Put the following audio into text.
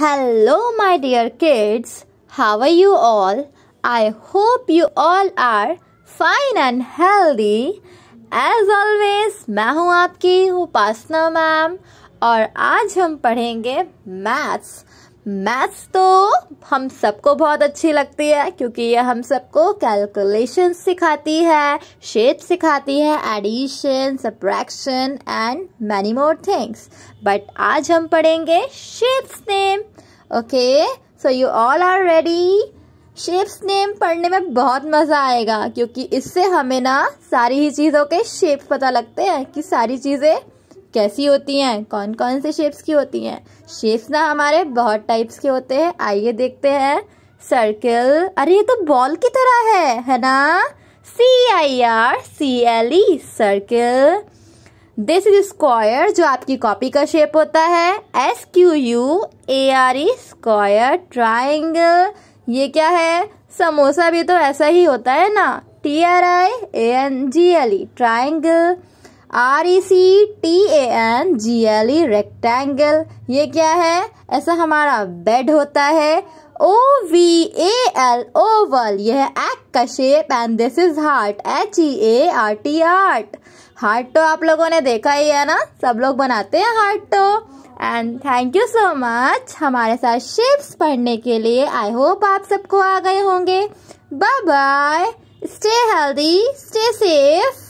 Hello, my dear kids. How are you all? I hope you all are fine and healthy. As always, मैं हूँ आपकी उपासना ma'am और आज हम पढ़ेंगे मैथ्स मैथ्स तो हम सबको बहुत अच्छी लगती है क्योंकि ये हम सबको कैलकुलेशन सिखाती है शेप सिखाती है addition subtraction and many more things but आज हम पढ़ेंगे shapes name okay so you all are ready shapes name पढ़ने में बहुत मज़ा आएगा क्योंकि इससे हमें ना सारी ही चीज़ों के शेप पता लगते हैं कि सारी चीज़ें कैसी होती हैं कौन कौन से शेप्स की होती हैं शेप्स ना हमारे बहुत टाइप्स के होते हैं आइए देखते हैं सर्कल अरे ये तो बॉल की तरह है है ना C I R C L E circle this is square जो आपकी कॉपी का शेप होता है S Q U A R E square triangle ये क्या है समोसा भी तो ऐसा ही होता है ना T R I A N G L E triangle R E C T A N G L E rectangle ये क्या है ऐसा हमारा बेड होता है O V A L oval यह एग का shape and this is heart H E A R T art heart तो आप लोगों ने देखा ही है ना सब लोग बनाते हैं हार्ट तो and thank you so much हमारे साथ शेप्स पढ़ने के लिए आई होप आप सबको आ गए होंगे bye bye stay healthy stay safe